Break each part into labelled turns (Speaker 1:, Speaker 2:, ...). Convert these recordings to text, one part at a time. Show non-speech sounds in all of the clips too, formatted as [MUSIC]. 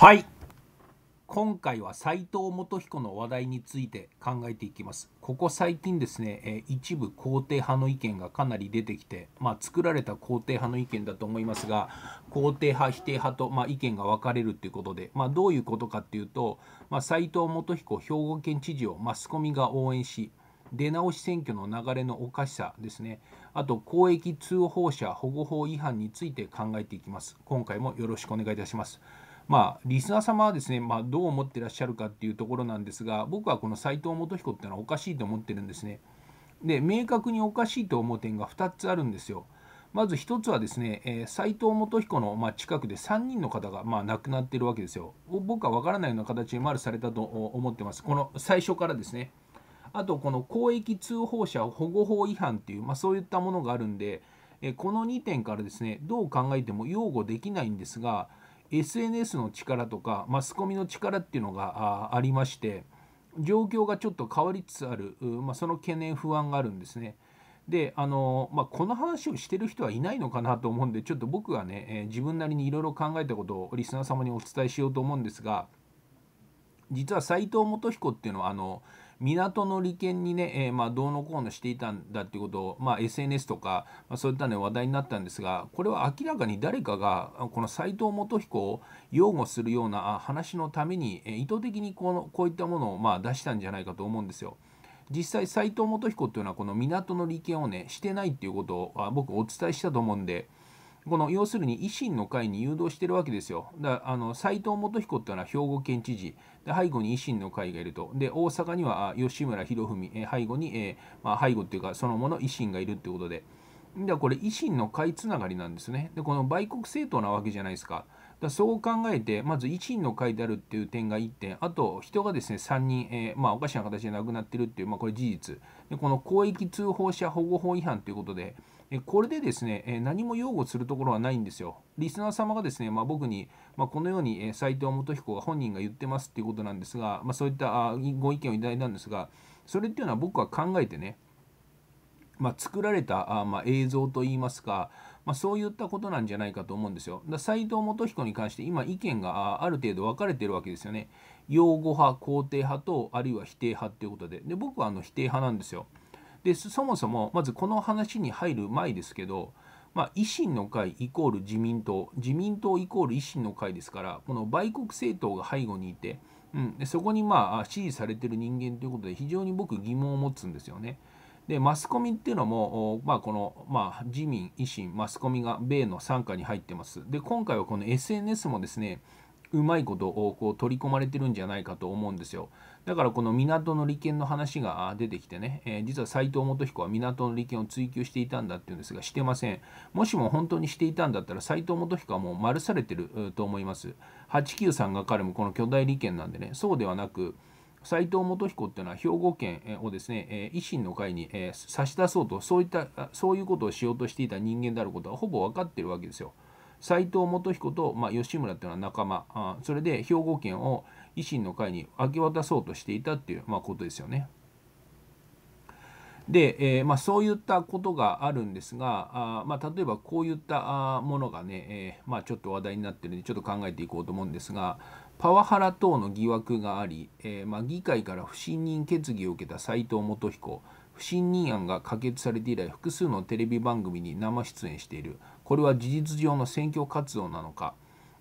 Speaker 1: はい今回は斉藤元彦の話題について考えていきますここ最近ですね、え一部肯定派の意見がかなり出てきて、まあ、作られた肯定派の意見だと思いますが肯定派否定派と、まあ、意見が分かれるということで、まあ、どういうことかっていうと、まあ、斉藤元彦兵庫県知事をマスコミが応援し出直し選挙の流れのおかしさですねあと公益通報者保護法違反について考えていきます今回もよろしくお願いいたします。まあ、リスナー様はですね、まあ、どう思ってらっしゃるかっていうところなんですが、僕はこの斎藤元彦っていうのはおかしいと思ってるんですね。で、明確におかしいと思う点が2つあるんですよ。まず1つはですね、えー、藤元彦の、まあ、近くで3人の方が、まあ、亡くなっているわけですよ。僕は分からないような形で丸されたと思ってます。この最初からですね。あと、この公益通報者保護法違反っていう、まあ、そういったものがあるんで、えこの2点からですね、どう考えても擁護できないんですが、SNS の力とかマスコミの力っていうのがありまして状況がちょっと変わりつつある、まあ、その懸念不安があるんですね。であの、まあ、この話をしてる人はいないのかなと思うんでちょっと僕がね、え自分なりにいろいろ考えたことをリスナー様にお伝えしようと思うんですが実は斎藤元彦っていうのはあの港の利権にね、えー、まあ、どうのこうのしていたんだっていうことを、まあ、SNS とか、まあ、そういったね話題になったんですがこれは明らかに誰かがこの斎藤元彦を擁護するような話のために、えー、意図的にこのこういったものを、まあ、出したんじゃないかと思うんですよ。実際斎藤元彦っていうのはこの港の利権をねしてないっていうことを僕お伝えしたと思うんで。この要するに維新の会に誘導してるわけですよ。だあの斉藤元彦っていうのは兵庫県知事で、背後に維新の会がいると、で大阪には吉村博文、え背後に、えまあ、背後っていうか、そのもの維新がいるってことで。でこれ維新の会つながりなんですね。で、この売国政党なわけじゃないですか。だそう考えて、まず維新の会であるっていう点が1点、あと人がですね3人、えー、まあ、おかしな形で亡くなってるっていう、まあ、これ事実で、この公益通報者保護法違反ということで、これでですね、何も擁護するところはないんですよ。リスナー様がですね、まあ、僕に、まあ、このように斎藤元彦が本人が言ってますっていうことなんですが、まあ、そういったご意見をいただいたんですが、それっていうのは僕は考えてね、まあ、作られたあ、まあ、映像といいますか、まあ、そういったことなんじゃないかと思うんですよ。だ斉藤元彦に関して今意見がある程度分かれてるわけですよね。擁護派、肯定派とあるいは否定派ということでで僕はあの否定派なんですよ。でそもそもまずこの話に入る前ですけど、まあ、維新の会イコール自民党自民党イコール維新の会ですからこの売国政党が背後にいて、うん、でそこにまあ支持されてる人間ということで非常に僕疑問を持つんですよね。でマスコミっていうのも、まあ、この、まあ、自民、維新、マスコミが米の傘下に入ってます。で、今回はこの SNS もですね、うまいことをこう取り込まれてるんじゃないかと思うんですよ。だからこの港の利権の話が出てきてね、えー、実は斎藤元彦は港の利権を追求していたんだっていうんですが、してません。もしも本当にしていたんだったら、斎藤元彦はもう丸されてると思います。893が絡むこの巨大利権なんでね、そうではなく、斎藤元彦っていうのは兵庫県をですね、維新の会に差し出そうと、そういった、そういうことをしようとしていた人間であることはほぼ分かってるわけですよ。斎藤元彦と、まあ、吉村っていうのは仲間あ、それで兵庫県を維新の会に明け渡そうとしていたっていう、まあ、ことですよね。で、えー、まあ、そういったことがあるんですが、あまあ、例えばこういったものがね、えー、まあ、ちょっと話題になってるんで、ちょっと考えていこうと思うんですが、パワハラ等の疑惑があり、えー、まあ、議会から不信任決議を受けた斉藤元彦不信任案が可決されて以来複数のテレビ番組に生出演しているこれは事実上の選挙活動なのか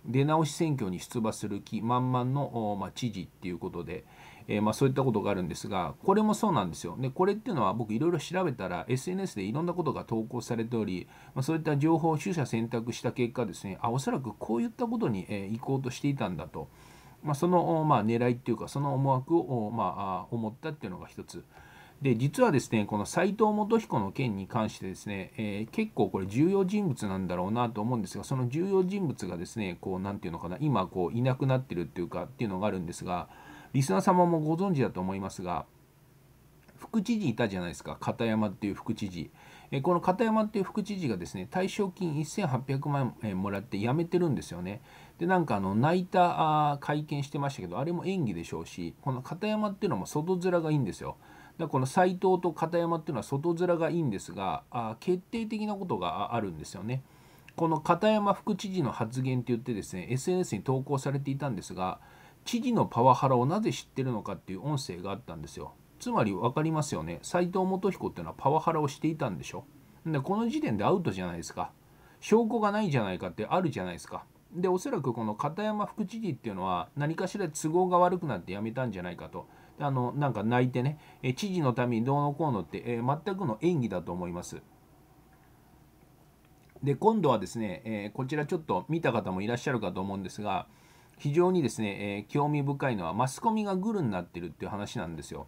Speaker 1: 出直し選挙に出馬する気満々の、まあ、知事っていうことで、えー、まあ、そういったことがあるんですが、これもそうなんですよ。で、これっていうのは僕いろいろ調べたら、SNS でいろんなことが投稿されており、まあ、そういった情報を取捨選択した結果ですね、あ、おそらくこういったことに、えー、行こうとしていたんだと、まあ、その、まあ、狙いっていうか、その思惑を、まあ、思ったっていうのが一つ。で実はですねこの斎藤元彦の件に関してですね、えー、結構これ重要人物なんだろうなと思うんですがその重要人物がですねこう何て言うのかな今こういなくなってるっていうかっていうのがあるんですがリスナー様もご存知だと思いますが、副知事いたじゃないですか、片山っていう副知事。えこの片山っていう副知事がですね、退職金1800万円もらって辞めてるんですよね。で、なんかあの泣いた会見してましたけど、あれも演技でしょうし、この片山っていうのも外面がいいんですよ。だこの斎藤と片山っていうのは外面がいいんですがあ決定的なことがあるんですよね。この片山副知事の発言って言ってですね SNS に投稿されていたんですが知事のパワハラをなぜ知ってるのかっていう音声があったんですよ。つまり分かりますよね。斎藤元彦っていうのはパワハラをしていたんでしょ。で、この時点でアウトじゃないですか。証拠がないじゃないかってあるじゃないですか。で、おそらくこの片山副知事っていうのは何かしら都合が悪くなって辞めたんじゃないかと。あの、なんか泣いてね、え知事のためにどうのこうのって、えー、全くの演技だと思います。で、今度はですね、えー、こちらちょっと見た方もいらっしゃるかと思うんですが、非常にですね、えー、興味深いのはマスコミがグルになってるっていう話なんですよ。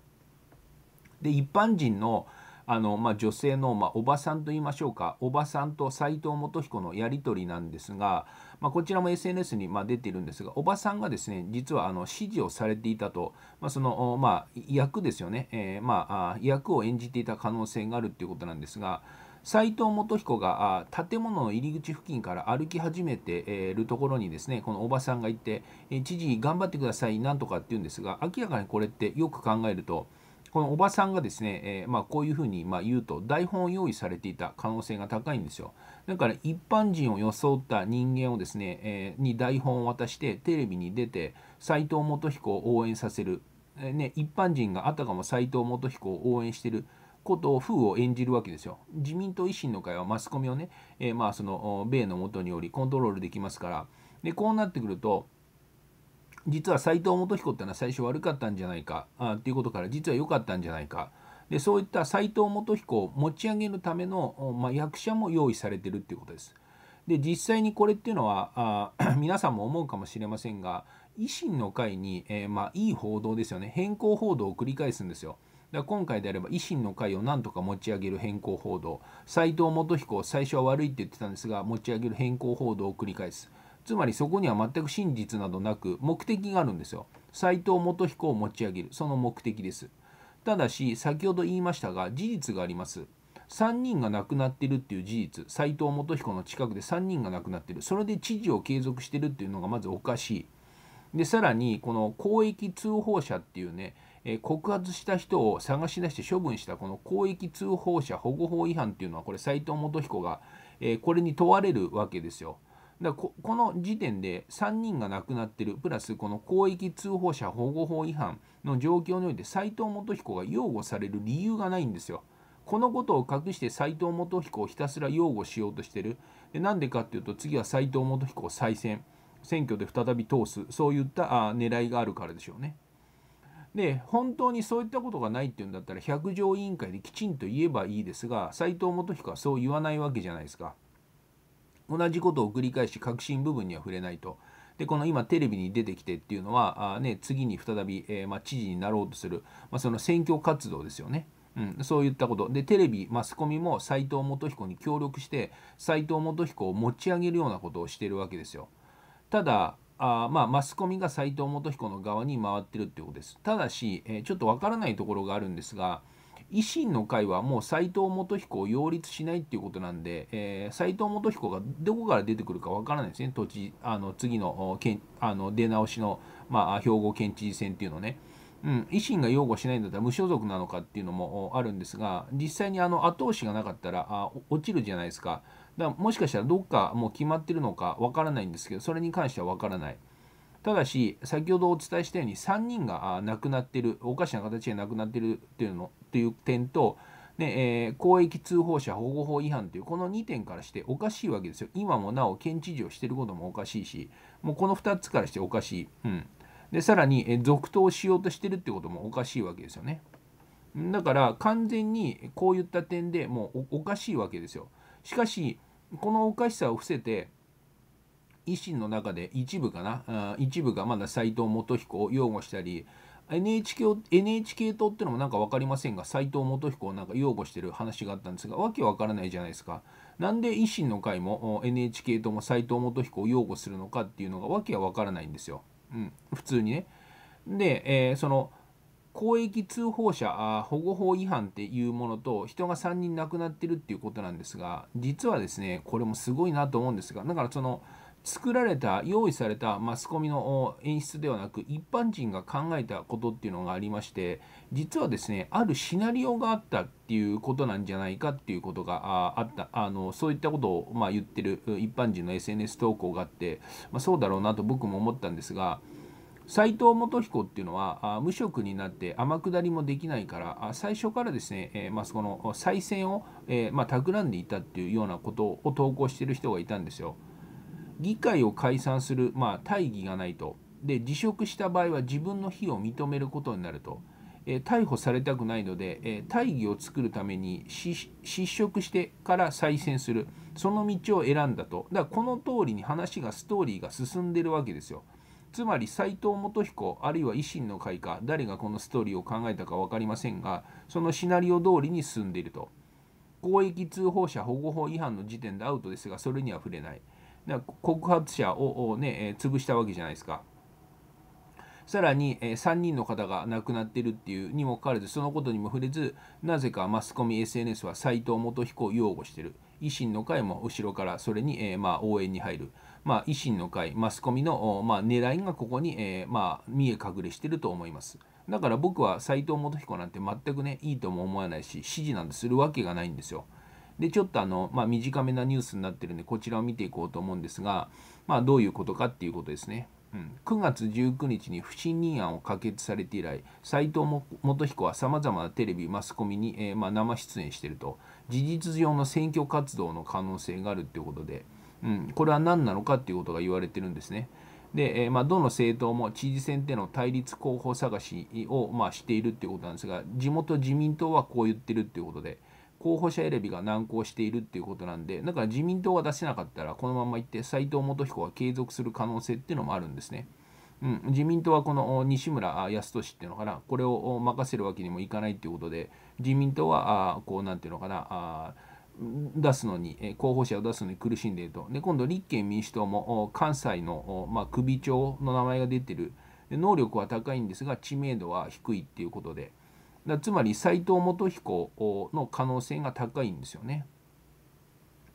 Speaker 1: で一般人のあの、まあ、女性の、まあ、おばさんと言いましょうかおばさんと斎藤元彦のやり取りなんですが、まあ、こちらも SNS に、ま出ているんですがおばさんがですね実はあの指示をされていたと、まその、ま役ですよね、えー、ま役を演じていた可能性があるっていうことなんですが。斎藤元彦が建物の入り口付近から歩き始めているところにですねこのおばさんが行って「知事頑張ってください」なんとかって言うんですが明らかにこれってよく考えるとこのおばさんがですね、えー、まあ、こういうふうにま言うと台本を用意されていた可能性が高いんですよ。だから一般人を装った人間をですね、えー、に台本を渡してテレビに出て斎藤元彦を応援させる、えー、ね、一般人があたかも斎藤元彦を応援してること風を演じるわけですよ。自民党維新の会はマスコミをね、えー、まあその米のもとによりコントロールできますからでこうなってくると実は斎藤元彦ってのは最初悪かったんじゃないかあっていうことから実は良かったんじゃないかでそういった斎藤元彦を持ち上げるための、まあ、役者も用意されてるっていうことです。で実際にこれっていうのはあ [CLEARS THROAT] 皆さんも思うかもしれませんが維新の会に、えー、まあ、いい報道ですよね変更報道を繰り返すんですよ。だ今回であれば維新の会をなんとか持ち上げる変更報道斎藤元彦最初は悪いって言ってたんですが持ち上げる変更報道を繰り返すつまりそこには全く真実などなく目的があるんですよ斎藤元彦を持ち上げるその目的ですただし先ほど言いましたが事実があります3人が亡くなってるっていう事実斎藤元彦の近くで3人が亡くなってるそれで知事を継続してるっていうのがまずおかしいでさらにこの公益通報者っていうねえ告発した人を探し出して処分したこの広域通報者保護法違反っていうのはこれ斎藤元彦が、えこれに問われるわけですよ。だここの時点で3人が亡くなってるプラスこの広域通報者保護法違反の状況において斎藤元彦が擁護される理由がないんですよ。このことを隠して斎藤元彦をひたすら擁護しようとしてる。でなんでかっていうと次は斎藤元彦を再選選挙で再び通すそういったあ狙いがあるからでしょうね。で本当にそういったことがないっていうんだったら百条委員会できちんと言えばいいですが斎藤元彦はそう言わないわけじゃないですか。同じことを繰り返し核心部分には触れないと。でこの今テレビに出てきてっていうのはあ、ね、次に再び、えー、まあ、知事になろうとする、まあ、その選挙活動ですよね。うん、そういったことでテレビマスコミも斎藤元彦に協力して斎藤元彦を持ち上げるようなことをしてるわけですよ。ただあまあ、マスコミが斎藤元彦の側に回ってるってことです。ただし、えー、ちょっとわからないところがあるんですが、維新の会はもう斎藤元彦を擁立しないっていうことなんで、えー、藤元彦がどこから出てくるかわからないですね、土地あの次のけあの出直しの、まあ、兵庫県知事選っていうのね。うん、維新が擁護しないんだったら無所属なのかっていうのもあるんですが実際にあの後押しがなかったらあ落ちるじゃないですかだもしかしたらどっかもう決まってるのかわからないんですけど、それに関してはわからない。ただし、先ほどお伝えしたように3人が亡くなってる、おかしな形で亡くなってるっていうのという点と、ねえー、公益通報者保護法違反というこの2点からしておかしいわけですよ。今もなお県知事をしていることもおかしいし、もうこの2つからしておかしい。うん、でさらに、えー、続投しようとしてるってこともおかしいわけですよね。だから完全にこういった点でもうおかしいわけですよ。しかし、このおかしさを伏せて維新の中で一部かな一部がまだ斎藤元彦を擁護したり NHK, を NHK 党ってのもなんか分かりませんが斎藤元彦をなんか擁護してる話があったんですがわけわからないじゃないですか。なんで維新の会も NHK 党も斎藤元彦を擁護するのかっていうのがわけは分からないんですよ。うん、普通にね。で、えー、その公益通報者保護法違反っていうものと人が3人亡くなってるっていうことなんですが実はですねこれもすごいなと思うんですがだからその作られた用意されたマスコミの演出ではなく一般人が考えたことっていうのがありまして実はですねあるシナリオがあったっていうことなんじゃないかっていうことがあったあのそういったことをま言ってる一般人の SNS 投稿があって、まあ、そうだろうなと僕も思ったんですが。斎藤元彦っていうのは無職になって天下りもできないから最初からですね、えまあ、この再選を、えまあ、企んでいたっていうようなことを投稿している人がいたんですよ。議会を解散する、まあ、大義がないとで辞職した場合は自分の非を認めることになると、え逮捕されたくないので、え大義を作るために失職してから再選するその道を選んだとだからこの通りに話がストーリーが進んでるわけですよ。つまり斎藤元彦あるいは維新の会か誰がこのストーリーを考えたか分かりませんがそのシナリオ通りに進んでいると公益通報者保護法違反の時点でアウトですがそれには触れないだから告発者をね、え潰したわけじゃないですかさらに、え3人の方が亡くなってるっていうにもかかわらずそのことにも触れずなぜかマスコミ SNS は斎藤元彦を擁護してる維新の会も後ろからそれに、えー、まあ、応援に入る、まあ、維新の会マスコミの、まあ、狙いがここに、えー、まあ、見え隠れしていると思いますだから僕は斎藤元彦なんて全くねいいとも思わないし支持なんてするわけがないんですよでちょっとあの、まあ、短めなニュースになってるんでこちらを見ていこうと思うんですが、まあ、どういうことかっていうことですねうん、9月19日に不信任案を可決されて以来、斎藤元彦はさまざまなテレビ、マスコミに、えー、まあ、生出演していると。事実上の選挙活動の可能性があるということで、うん、これは何なのかということが言われてるんですね。で、えまあ、どの政党も知事選での対立候補探しを、まあ、しているということなんですが、地元自民党はこう言ってるということで、候補者選びが難航しているということなんで、だから自民党が出せなかったら、このままいって、斎藤元彦が継続する可能性っていうのもあるんですね。うん、自民党はこの西村康稔っていうのかな、これを任せるわけにもいかないということで、自民党は、あこう、なんていうのかな、あ出すのに、候補者を出すのに苦しんでいると。で、今度、立憲民主党も関西の、まあ、首長の名前が出てる、能力は高いんですが、知名度は低いっていうことで、だつまり斎藤元彦の可能性が高いんですよね。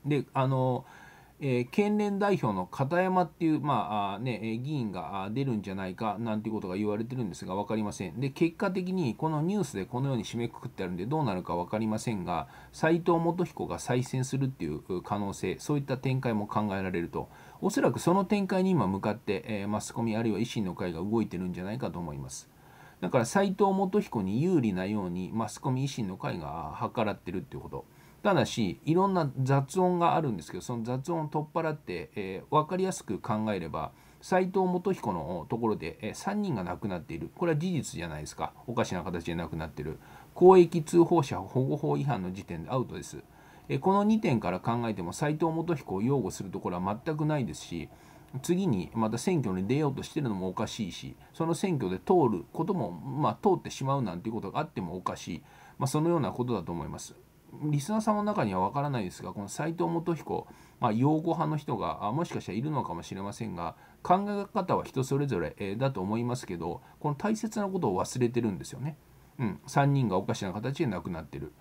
Speaker 1: で、あのーえー、県連代表の片山っていう、まあね、議員が出るんじゃないかなんていうことが言われてるんですが分かりません。で結果的にこのニュースでこのように締めくくってあるんでどうなるか分かりませんが斎藤元彦が再選するっていう可能性そういった展開も考えられるとおそらくその展開に今向かって、えー、マスコミあるいは維新の会が動いてるんじゃないかと思います。だから斎藤元彦に有利なようにマスコミ維新の会が計らってるっていうこと。ただしいろんな雑音があるんですけどその雑音を取っ払って、えー、分かりやすく考えれば斎藤元彦のところで、えー、3人が亡くなっているこれは事実じゃないですかおかしな形で亡くなっている公益通報者保護法違反の時点でアウトです、えー、この2点から考えても斎藤元彦を擁護するところは全くないですし次にまた選挙に出ようとしてるのもおかしいしその選挙で通ることも、まあ、通ってしまうなんていうことがあってもおかしい、まあ、そのようなことだと思います。リスナーさんの中には分からないですがこの斎藤元彦、まあ、擁護派の人があもしかしたらいるのかもしれませんが考え方は人それぞれ、えー、だと思いますけどこの大切なことを忘れてるんですよね。うん、3人がおかしな形で亡くなってる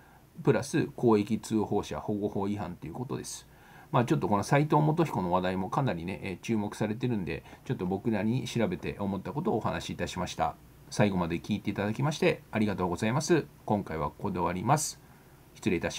Speaker 1: プラス公益通報者保護法違反ということです。まあ、ちょっとこの斎藤元彦の話題もかなりね、え注目されてるんで、ちょっと僕なりに調べて思ったことをお話しいたしました。最後まで聞いていただきましてありがとうございます。今回はここで終わります。失礼いたします。